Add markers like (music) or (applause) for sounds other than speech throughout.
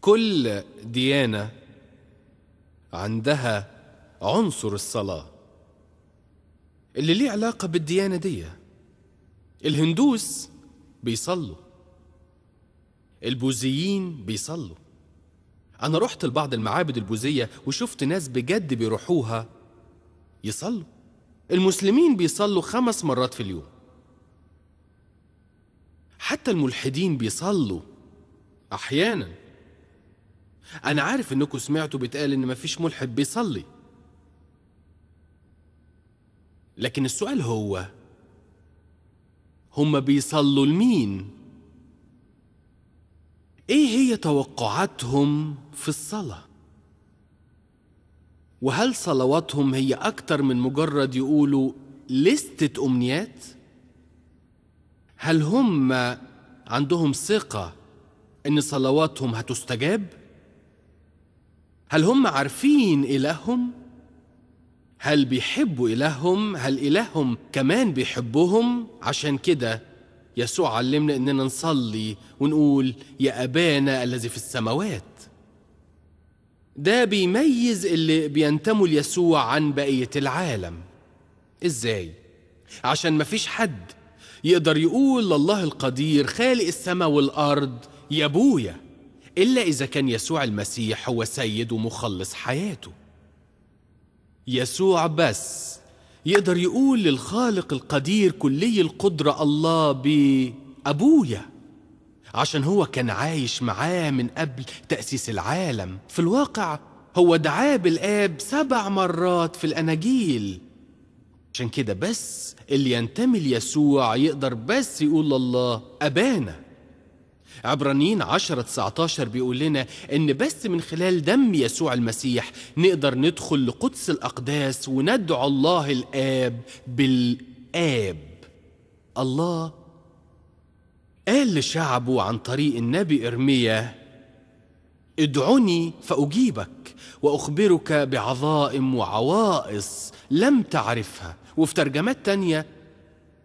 كل ديانة عندها عنصر الصلاة اللي ليه علاقة بالديانة دي الهندوس بيصلوا البوذيين بيصلوا أنا رحت لبعض المعابد البوذية وشفت ناس بجد بيروحوها يصلوا المسلمين بيصلوا خمس مرات في اليوم حتى الملحدين بيصلوا أحياناً انا عارف انكم سمعتوا بيتقال ان مفيش ملحد بيصلي لكن السؤال هو هما بيصلوا لمين ايه هي توقعاتهم في الصلاه وهل صلواتهم هي اكتر من مجرد يقولوا لستة امنيات هل هم عندهم ثقه ان صلواتهم هتستجاب هل هم عارفين إلههم؟ هل بيحبوا إلههم؟ هل إلههم كمان بيحبهم؟ عشان كده يسوع علمنا إننا نصلي ونقول يا أبانا الذي في السماوات ده بيميز اللي بينتموا ليسوع عن بقية العالم إزاي؟ عشان مفيش حد يقدر يقول لله القدير خالق السماء والأرض يا أبويا إلا إذا كان يسوع المسيح هو سيد ومخلص حياته يسوع بس يقدر يقول للخالق القدير كلي القدرة الله بأبويا عشان هو كان عايش معاه من قبل تأسيس العالم في الواقع هو دعاه بالآب سبع مرات في الأناجيل عشان كده بس اللي ينتمي ليسوع يقدر بس يقول الله أبانا عبرانيين 10 19 بيقول لنا ان بس من خلال دم يسوع المسيح نقدر ندخل لقدس الاقداس وندعو الله الاب بالاب الله قال لشعبه عن طريق النبي ارميا ادعني فاجيبك واخبرك بعظائم وعوائص لم تعرفها وفي ترجمات تانيه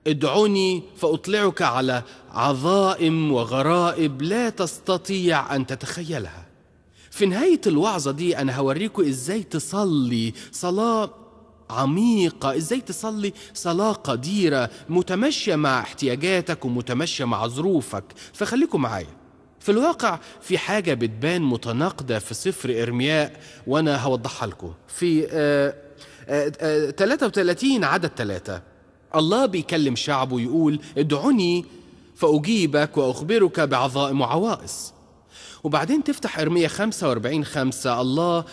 ادعوني فاطلعك على عظائم وغرائب لا تستطيع ان تتخيلها في نهايه الوعظه دي انا هوريكم ازاي تصلي صلاه عميقه ازاي تصلي صلاه قديره متمشيه مع احتياجاتك ومتمشيه مع ظروفك فخليكم معايا في الواقع في حاجة بتبان متناقضة في سفر إرمياء وأنا هوضحها لكم في آآ آآ 33 عدد 3 الله بيكلم شعبه يقول ادعوني فأجيبك وأخبرك بعظائم وعوائص وبعدين تفتح إرمية 45 خمسة الله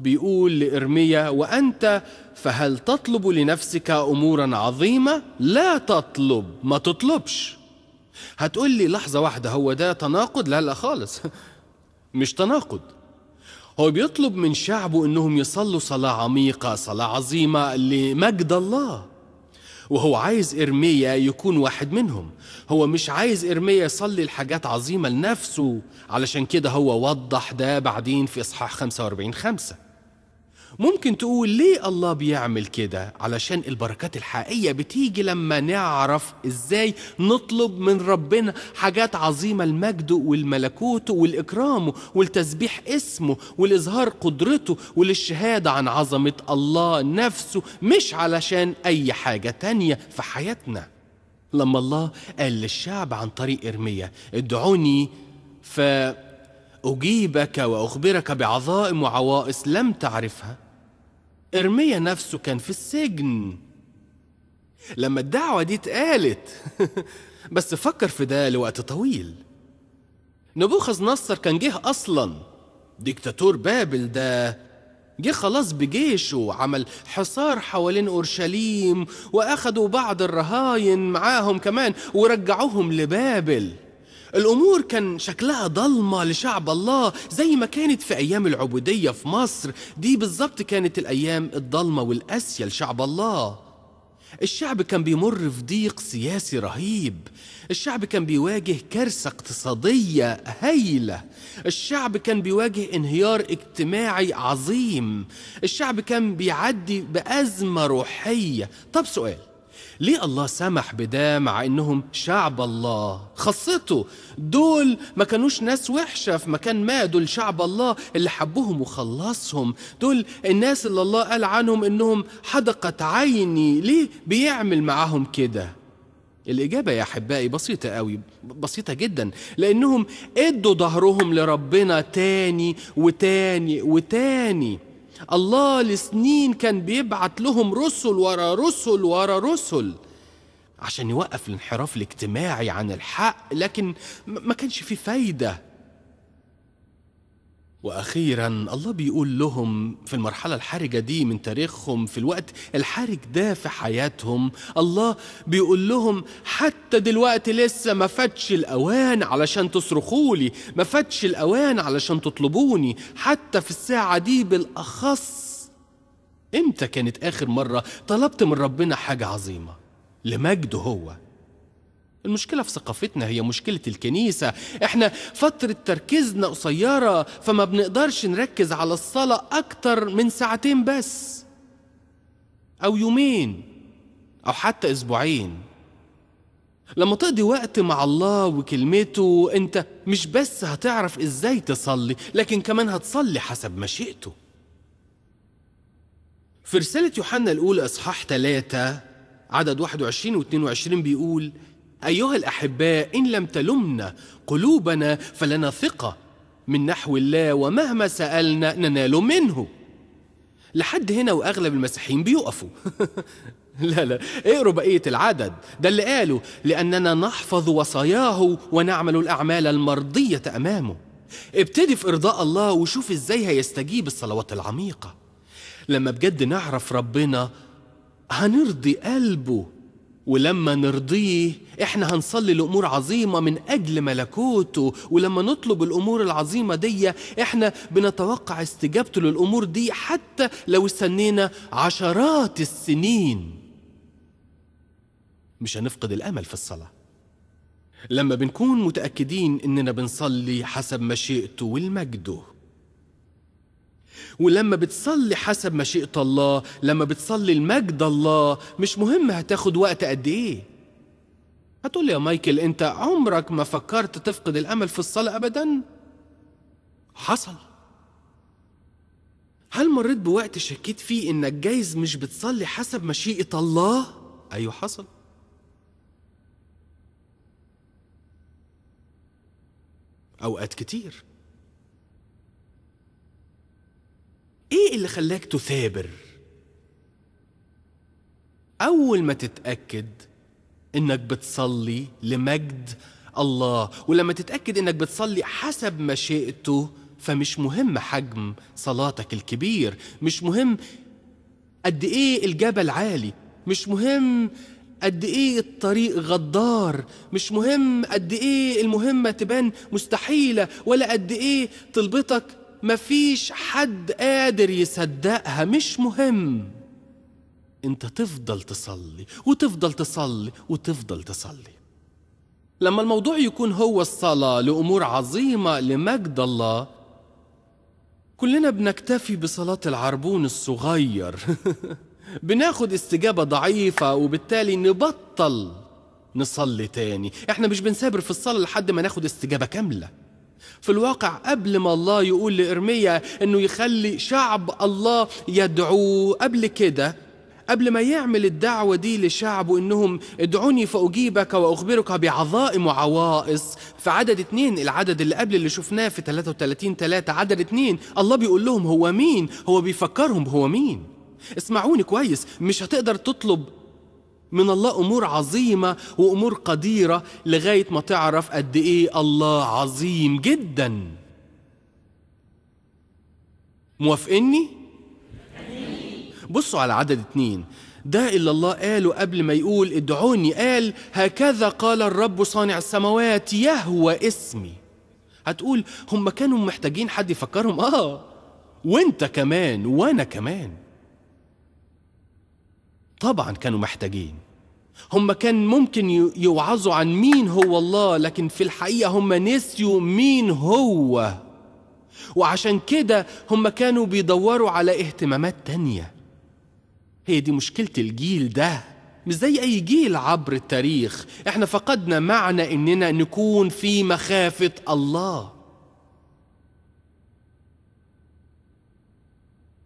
بيقول لإرمية وأنت فهل تطلب لنفسك أمورا عظيمة؟ لا تطلب ما تطلبش هتقول لي لحظة واحدة هو ده تناقض؟ لا لا خالص (laughs) مش تناقض هو بيطلب من شعبه انهم يصلوا صلاة عميقة صلاة عظيمة لمجد الله وهو عايز إرميا يكون واحد منهم هو مش عايز إرميا يصلي الحاجات عظيمة لنفسه علشان كده هو وضح ده بعدين في إصحاح 45 خمسة ممكن تقول ليه الله بيعمل كده علشان البركات الحقيقية بتيجي لما نعرف ازاي نطلب من ربنا حاجات عظيمة المجد والملكوت والإكرام والتسبيح اسمه والإظهار قدرته والشهادة عن عظمة الله نفسه مش علشان أي حاجة تانية في حياتنا لما الله قال للشعب عن طريق إرمية ادعوني ف أجيبك وأخبرك بعظائم وعوائص لم تعرفها ارميا نفسه كان في السجن لما الدعوة دي اتقالت (laughs) بس فكر في ده لوقت طويل نبوخذ نصر كان جه أصلا ديكتاتور بابل ده جه خلاص بجيشه وعمل حصار حوالين أورشليم وأخدوا بعض الرهاين معاهم كمان ورجعوهم لبابل الأمور كان شكلها ضلمة لشعب الله زي ما كانت في أيام العبودية في مصر دي بالظبط كانت الأيام الضلمة والأسية لشعب الله الشعب كان بيمر في ضيق سياسي رهيب الشعب كان بيواجه كارثة اقتصادية هايلة الشعب كان بيواجه انهيار اجتماعي عظيم الشعب كان بيعدي بأزمة روحية طب سؤال ليه الله سمح بده مع انهم شعب الله خصته دول ما كانوش ناس وحشة في مكان ما دول شعب الله اللي حبهم وخلصهم دول الناس اللي الله قال عنهم انهم حدقت عيني ليه بيعمل معاهم كده الإجابة يا أحبائي بسيطة قوي بسيطة جدا لأنهم ادوا ظهرهم لربنا تاني وتاني وتاني الله لسنين كان بيبعت لهم رسل ورا رسل ورا رسل عشان يوقف الانحراف الاجتماعي عن الحق لكن ما كانش فيه فايده واخيرا الله بيقول لهم في المرحله الحرجه دي من تاريخهم في الوقت الحرج ده في حياتهم الله بيقول لهم حتى دلوقتي لسه ما فاتش الاوان علشان تصرخوا لي ما فاتش الاوان علشان تطلبوني حتى في الساعه دي بالاخص امتى كانت اخر مره طلبت من ربنا حاجه عظيمه لمجده هو المشكلة في ثقافتنا هي مشكلة الكنيسة احنا فترة تركيزنا قصيرة فما بنقدرش نركز على الصلاة أكتر من ساعتين بس أو يومين أو حتى أسبوعين لما تقضي وقت مع الله وكلمته انت مش بس هتعرف ازاي تصلي لكن كمان هتصلي حسب مشيئته في رسالة يوحنا الأولى إصحاح ثلاثة عدد 21 و 22 بيقول أيها الأحباء إن لم تلمنا قلوبنا فلنا ثقة من نحو الله ومهما سألنا ننال منه لحد هنا وأغلب المسيحيين بيقفوا (laughs) لا لا اقروا بقية العدد ده اللي قالوا لأننا نحفظ وصاياه ونعمل الأعمال المرضية أمامه ابتدي في إرضاء الله وشوف إزاي هيستجيب الصلوات العميقة لما بجد نعرف ربنا هنرضي قلبه ولما نرضيه احنا هنصلي لامور عظيمه من اجل ملكوته ولما نطلب الامور العظيمه دي احنا بنتوقع استجابته للامور دي حتى لو استنينا عشرات السنين مش هنفقد الامل في الصلاه لما بنكون متاكدين اننا بنصلي حسب مشيئته والمجده ولما بتصلي حسب مشيئة الله لما بتصلي المجد الله مش مهم هتاخد وقت قد ايه هتقول يا مايكل انت عمرك ما فكرت تفقد الامل في الصلاة ابدا حصل هل مريت بوقت شكيت فيه انك جايز مش بتصلي حسب مشيئة الله ايوه حصل اوقات كتير ايه اللي خلاك تثابر اول ما تتاكد انك بتصلي لمجد الله ولما تتاكد انك بتصلي حسب مشيئته فمش مهم حجم صلاتك الكبير مش مهم قد ايه الجبل عالي مش مهم قد ايه الطريق غدار مش مهم قد ايه المهمه تبان مستحيله ولا قد ايه طلبتك مفيش حد قادر يصدقها مش مهم انت تفضل تصلي وتفضل تصلي وتفضل تصلي لما الموضوع يكون هو الصلاة لأمور عظيمة لمجد الله كلنا بنكتفي بصلاة العربون الصغير (laughs) بناخد استجابة ضعيفة وبالتالي نبطل نصلي تاني احنا مش بنسابر في الصلاة لحد ما ناخد استجابة كاملة في الواقع قبل ما الله يقول لإرميا أنه يخلي شعب الله يدعوه قبل كده قبل ما يعمل الدعوة دي لشعبه إنهم ادعوني فأجيبك وأخبرك بعظائم وعوائص في عدد اتنين العدد اللي قبل اللي شفناه في 33 3 عدد اتنين الله بيقول لهم هو مين هو بيفكرهم هو مين اسمعوني كويس مش هتقدر تطلب من الله امور عظيمه وامور قديره لغايه ما تعرف قد ايه الله عظيم جدا موافقني بصوا على عدد اتنين ده اللي الله قاله قبل ما يقول ادعوني قال هكذا قال الرب صانع السماوات يهوى اسمي هتقول هم كانوا محتاجين حد يفكرهم اه وانت كمان وانا كمان طبعا كانوا محتاجين هم كان ممكن يوعظوا عن مين هو الله لكن في الحقيقة هم نسيوا مين هو وعشان كده هم كانوا بيدوروا على اهتمامات تانية هي دي مشكلة الجيل ده مش زي أي جيل عبر التاريخ احنا فقدنا معنى إننا نكون في مخافة الله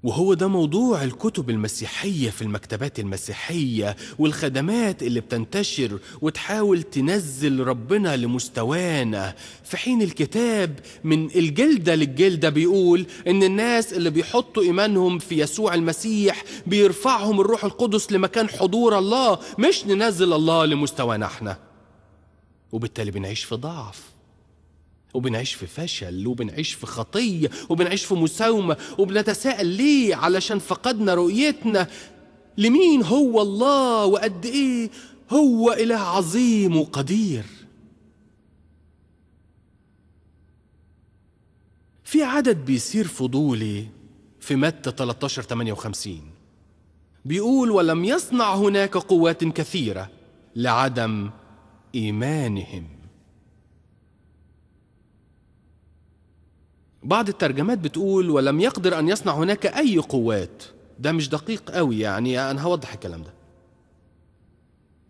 وهو ده موضوع الكتب المسيحية في المكتبات المسيحية والخدمات اللي بتنتشر وتحاول تنزل ربنا لمستوانا في حين الكتاب من الجلدة للجلدة بيقول إن الناس اللي بيحطوا إيمانهم في يسوع المسيح بيرفعهم الروح القدس لمكان حضور الله مش ننزل الله لمستوانا احنا وبالتالي بنعيش في ضعف وبنعيش في فشل وبنعيش في خطية وبنعيش في مساومة وبنتساءل ليه علشان فقدنا رؤيتنا لمين هو الله وقد إيه هو إله عظيم وقدير في عدد بيصير فضولي في متى 13 58 بيقول ولم يصنع هناك قوات كثيرة لعدم إيمانهم بعض الترجمات بتقول ولم يقدر أن يصنع هناك أي قوات ده مش دقيق قوي يعني أنا هوضح الكلام ده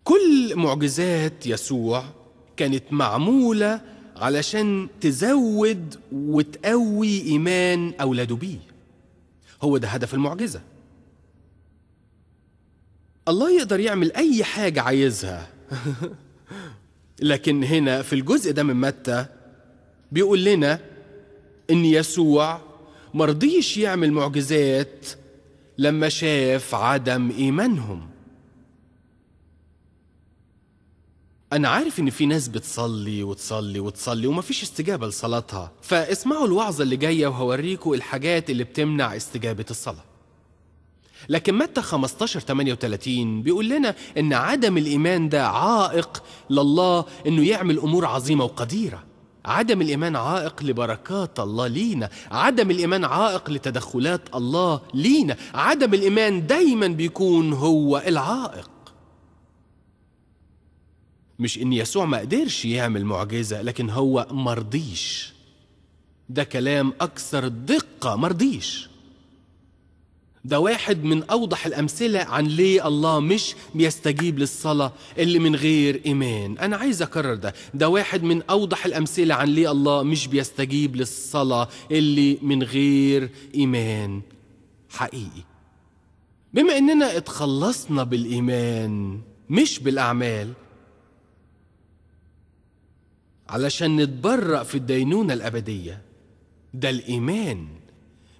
كل معجزات يسوع كانت معمولة علشان تزود وتقوي إيمان أولاده بيه هو ده هدف المعجزة الله يقدر يعمل أي حاجة عايزها (laughs) لكن هنا في الجزء ده من متى بيقول لنا إن يسوع مرضيش يعمل معجزات لما شاف عدم إيمانهم أنا عارف إن في ناس بتصلي وتصلي وتصلي وما فيش استجابة لصلاتها فاسمعوا الوعظة اللي جاية وهوريكم الحاجات اللي بتمنع استجابة الصلاة لكن متى 15 38 بيقول لنا إن عدم الإيمان ده عائق لله إنه يعمل أمور عظيمة وقديرة عدم الإيمان عائق لبركات الله لينا عدم الإيمان عائق لتدخلات الله لينا عدم الإيمان دايما بيكون هو العائق مش إن يسوع ما قدرش يعمل معجزة لكن هو مرضيش ده كلام أكثر دقة مرضيش ده واحد من أوضح الأمثلة عن ليه الله مش بيستجيب للصلاة اللي من غير إيمان أنا عايز أكرر ده ده واحد من أوضح الأمثلة عن ليه الله مش بيستجيب للصلاة اللي من غير إيمان حقيقي بما إننا اتخلصنا بالإيمان مش بالأعمال علشان نتبرأ في الدينونة الأبدية ده الإيمان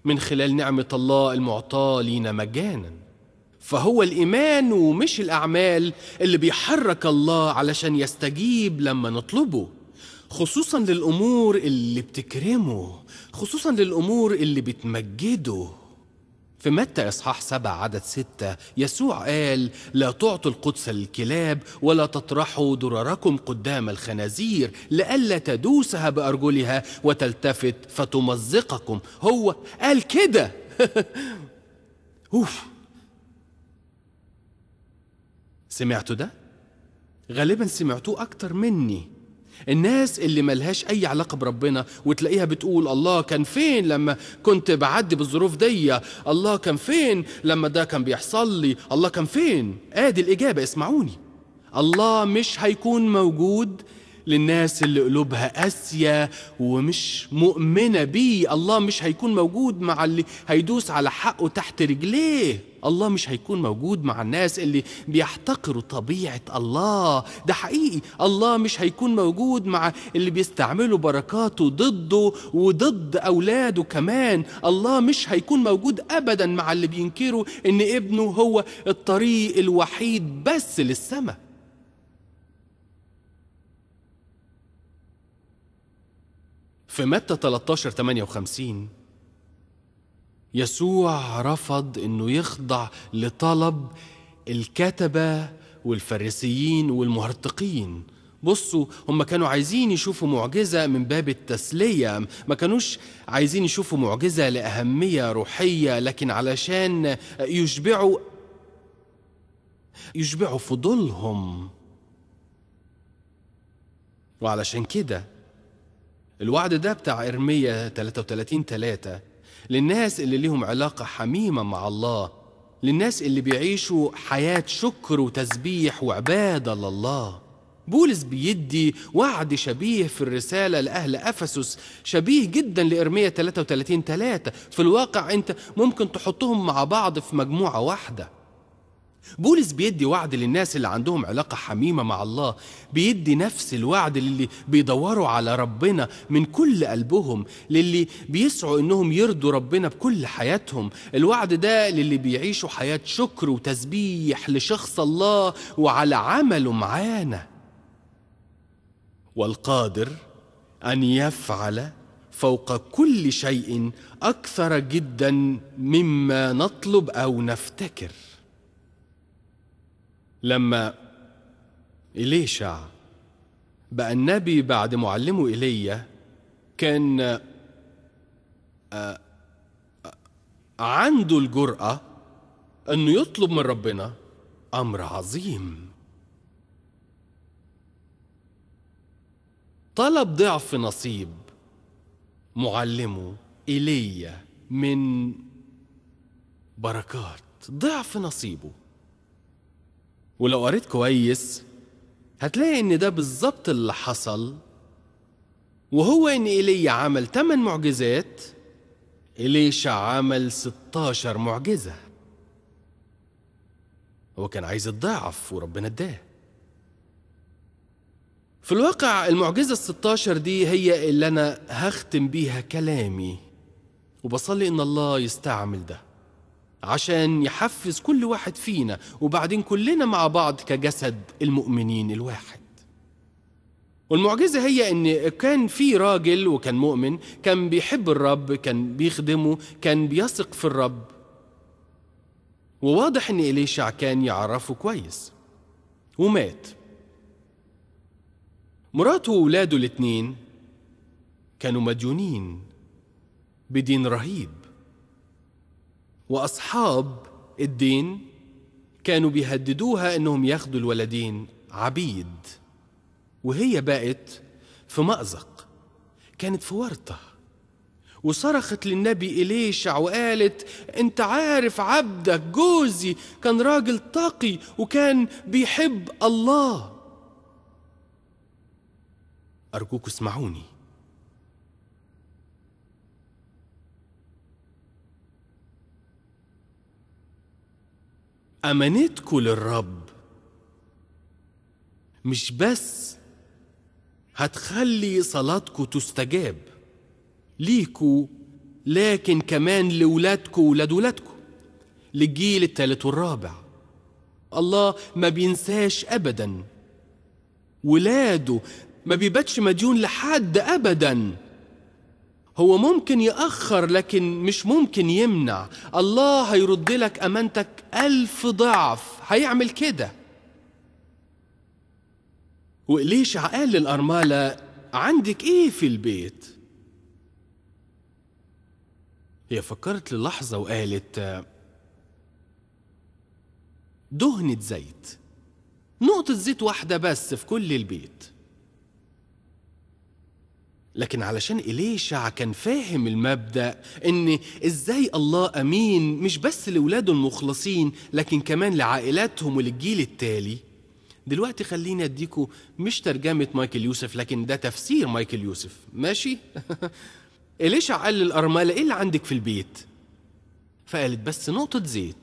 من خلال نعمة الله المعطاة لينا مجانا فهو الإيمان ومش الأعمال اللي بيحرك الله علشان يستجيب لما نطلبه خصوصا للأمور اللي بتكرمه خصوصا للأمور اللي بتمجده في متى إصحاح سبع عدد ستة يسوع قال لا تعطوا القدس للكلاب ولا تطرحوا درركم قدام الخنازير لئلا تدوسها بأرجلها وتلتفت فتمزقكم هو قال كده (laughs) أوف سمعتوا ده؟ غالبا سمعتوه أكتر مني الناس اللي ملهاش اي علاقه بربنا وتلاقيها بتقول الله كان فين لما كنت بعدي بالظروف دي الله كان فين لما ده كان بيحصل لي الله كان فين ادي آه، الاجابه اسمعوني الله مش هيكون موجود للناس اللي قلوبها قاسية ومش مؤمنة بيه الله مش هيكون موجود مع اللي هيدوس على حقه تحت رجليه الله مش هيكون موجود مع الناس اللي بيحتقروا طبيعة الله ده حقيقي الله مش هيكون موجود مع اللي بيستعملوا بركاته ضده وضد أولاده كمان الله مش هيكون موجود أبدا مع اللي بينكروا إن ابنه هو الطريق الوحيد بس للسماء في متى 13 58 يسوع رفض انه يخضع لطلب الكتبه والفريسيين والمهرطقين بصوا هم كانوا عايزين يشوفوا معجزة من باب التسلية ما كانوش عايزين يشوفوا معجزة لأهمية روحية لكن علشان يشبعوا يشبعوا فضولهم وعلشان كده الوعد ده بتاع إرمية 33 3 للناس اللي ليهم علاقة حميمة مع الله للناس اللي بيعيشوا حياة شكر وتسبيح وعبادة لله بولس بيدي وعد شبيه في الرسالة لأهل أفسس شبيه جدا لإرمية 33 3 في الواقع أنت ممكن تحطهم مع بعض في مجموعة واحدة بولس بيدي وعد للناس اللي عندهم علاقة حميمة مع الله بيدي نفس الوعد للي بيدوروا على ربنا من كل قلبهم للي بيسعوا انهم يرضوا ربنا بكل حياتهم الوعد ده للي بيعيشوا حياة شكر وتسبيح لشخص الله وعلى عمله معانا والقادر أن يفعل فوق كل شيء أكثر جدا مما نطلب أو نفتكر لما إليشع بقى النبي بعد معلمه إيليا كان آه، آه، عنده الجرأة أنه يطلب من ربنا أمر عظيم طلب ضعف نصيب معلمه إيليا من بركات ضعف نصيبه ولو قريت كويس هتلاقي ان ده بالظبط اللي حصل وهو ان ايليا عمل 8 معجزات إليشا عمل 16 معجزة هو كان عايز الضعف وربنا اداه في الواقع المعجزة الستاشر دي هي اللي أنا هختم بيها كلامي وبصلي إن الله يستعمل ده عشان يحفز كل واحد فينا وبعدين كلنا مع بعض كجسد المؤمنين الواحد والمعجزة هي إن كان في راجل وكان مؤمن كان بيحب الرب كان بيخدمه كان بيثق في الرب وواضح إن إليشع كان يعرفه كويس ومات مراته وولاده الاتنين كانوا مديونين بدين رهيب وأصحاب الدين كانوا بيهددوها إنهم ياخدوا الولدين عبيد وهي بقت في مأزق كانت في ورطة وصرخت للنبي إليشع وقالت أنت عارف عبدك جوزي كان راجل تقي وكان بيحب الله أرجوك اسمعوني أمانتكوا للرب مش بس هتخلي صلاتكوا تستجاب ليكوا لكن كمان لولادكوا ولاد ولادكوا للجيل الثالث والرابع الله ما بينساش أبدا ولاده ما بيباتش مديون لحد أبداً هو ممكن يأخر لكن مش ممكن يمنع الله هيرد لك أمانتك ألف ضعف هيعمل كده وليش قال للأرملة عندك إيه في البيت؟ هي فكرت للحظة وقالت دهنة زيت نقطة زيت واحدة بس في كل البيت لكن علشان إليشع كان فاهم المبدأ إن إزاي الله أمين مش بس لولاده المخلصين لكن كمان لعائلاتهم وللجيل التالي دلوقتي خليني أديكوا مش ترجمة مايكل يوسف لكن ده تفسير مايكل يوسف ماشي؟ (laughs) إليشع قال للأرملة إيه اللي عندك في البيت؟ فقالت بس نقطة زيت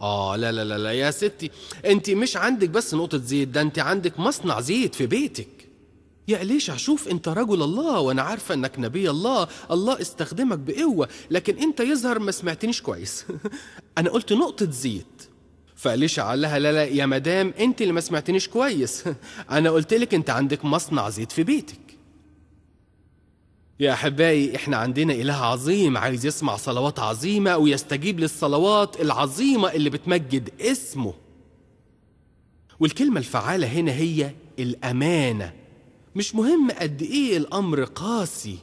آه لا لا لا, لا يا ستي أنت مش عندك بس نقطة زيت ده أنت عندك مصنع زيت في بيتك يا ليش شوف أنت رجل الله وأنا عارفة أنك نبي الله الله استخدمك بقوة لكن أنت يظهر ما سمعتنيش كويس (laughs) أنا قلت نقطة زيت فليش قال لها لا لا يا مدام أنت اللي ما سمعتنيش كويس (laughs) أنا قلت لك أنت عندك مصنع زيت في بيتك يا أحبائي إحنا عندنا إله عظيم عايز يسمع صلوات عظيمة ويستجيب للصلوات العظيمة اللي بتمجد اسمه والكلمة الفعالة هنا هي الأمانة مش مهم قد ايه الامر قاسي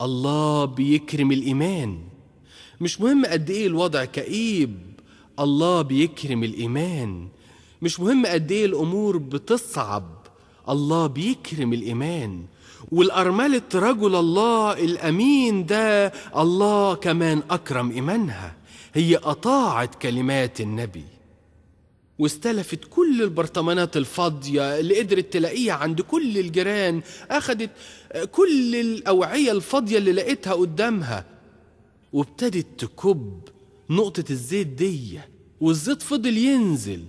الله بيكرم الايمان مش مهم قد ايه الوضع كئيب الله بيكرم الايمان مش مهم قد ايه الامور بتصعب الله بيكرم الايمان والأرملة رجل الله الأمين ده الله كمان أكرم إيمانها هي أطاعت كلمات النبي واستلفت كل البرطمانات الفاضية اللي قدرت تلاقيها عند كل الجيران أخدت كل الأوعية الفاضية اللي لقيتها قدامها وابتدت تكب نقطة الزيت دي والزيت فضل ينزل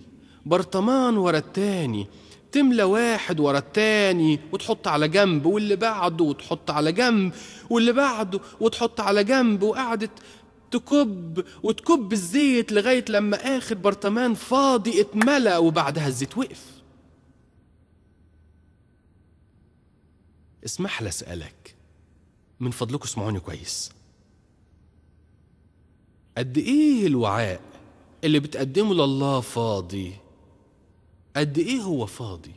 برطمان ورا التاني تملى واحد ورا التاني وتحط على جنب واللي بعده وتحط على جنب واللي بعده وتحط على جنب وقعدت تكب وتكب الزيت لغاية لما آخر برطمان فاضي اتملى وبعدها الزيت وقف اسمح لي أسألك من فضلكم اسمعوني كويس قد إيه الوعاء اللي بتقدمه لله فاضي قد إيه هو فاضي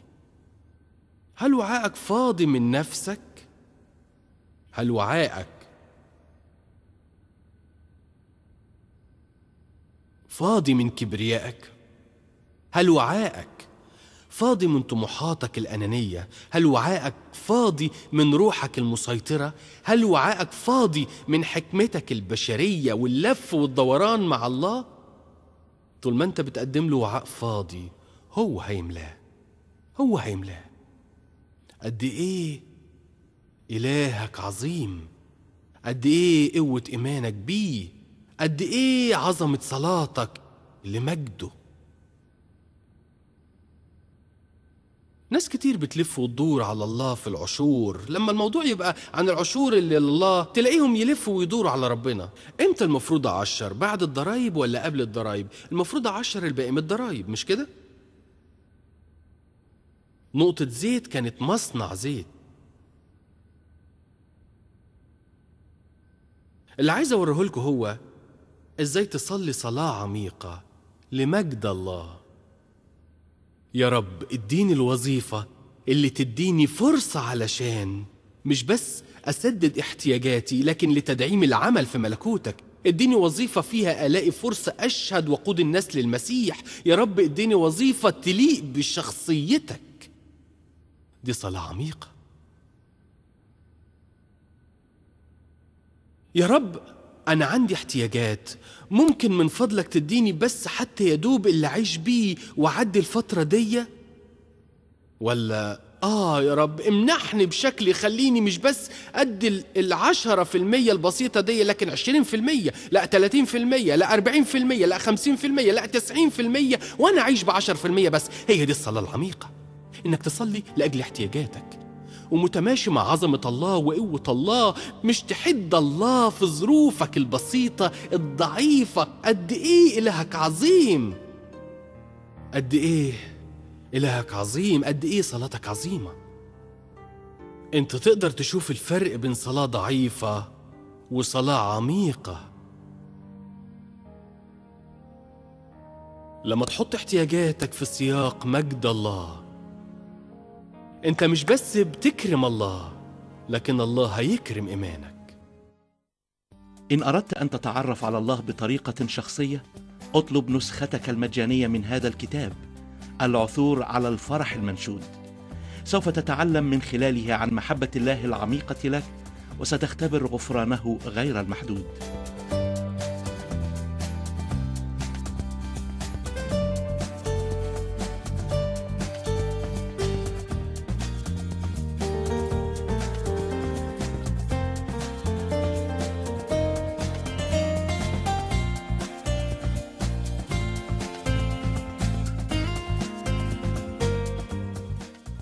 هل وعاءك فاضي من نفسك هل وعاءك فاضي من كبريائك هل وعائك فاضي من طموحاتك الأنانية هل وعائك فاضي من روحك المسيطرة هل وعائك فاضي من حكمتك البشرية واللف والدوران مع الله طول ما انت بتقدم له وعاء فاضي هو هيملاه هو هيملاه قد ايه إلهك عظيم قد ايه قوة إيمانك بيه قد إيه عظمة صلاتك لمجده ناس كتير بتلف وتدور على الله في العشور لما الموضوع يبقى عن العشور اللي لله تلاقيهم يلفوا ويدوروا على ربنا امتى المفروض اعشر بعد الضرايب ولا قبل الضرايب المفروض اعشر الباقي من الضرايب مش كده نقطة زيت كانت مصنع زيت اللي عايز اوريه لكم هو ازاي تصلي صلاة عميقة لمجد الله يا رب اديني الوظيفة اللي تديني فرصة علشان مش بس أسدد احتياجاتي لكن لتدعيم العمل في ملكوتك اديني وظيفة فيها ألاقي فرصة أشهد وقود الناس للمسيح يا رب اديني وظيفة تليق بشخصيتك دي صلاة عميقة يا رب أنا عندي احتياجات ممكن من فضلك تديني بس حتى يدوب اللي عايش بيه وعدي الفترة دي؟ ولا آه يا رب امنحني بشكل يخليني مش بس أدي العشرة في المية البسيطة دي لكن عشرين في المية لا تلاتين في المية لا أربعين في المية لا خمسين في المية لا تسعين في المية وأنا عايش بعشر في المية بس هي دي الصلاة العميقة إنك تصلي لأجل احتياجاتك ومتماشي مع عظمة الله وقوة الله مش تحد الله في ظروفك البسيطة الضعيفة قد إيه إلهك عظيم قد إيه إلهك عظيم قد إيه صلاتك عظيمة أنت تقدر تشوف الفرق بين صلاة ضعيفة وصلاة عميقة لما تحط احتياجاتك في سياق مجد الله انت مش بس بتكرم الله لكن الله هيكرم ايمانك ان اردت ان تتعرف على الله بطريقه شخصيه اطلب نسختك المجانيه من هذا الكتاب العثور على الفرح المنشود سوف تتعلم من خلاله عن محبه الله العميقه لك وستختبر غفرانه غير المحدود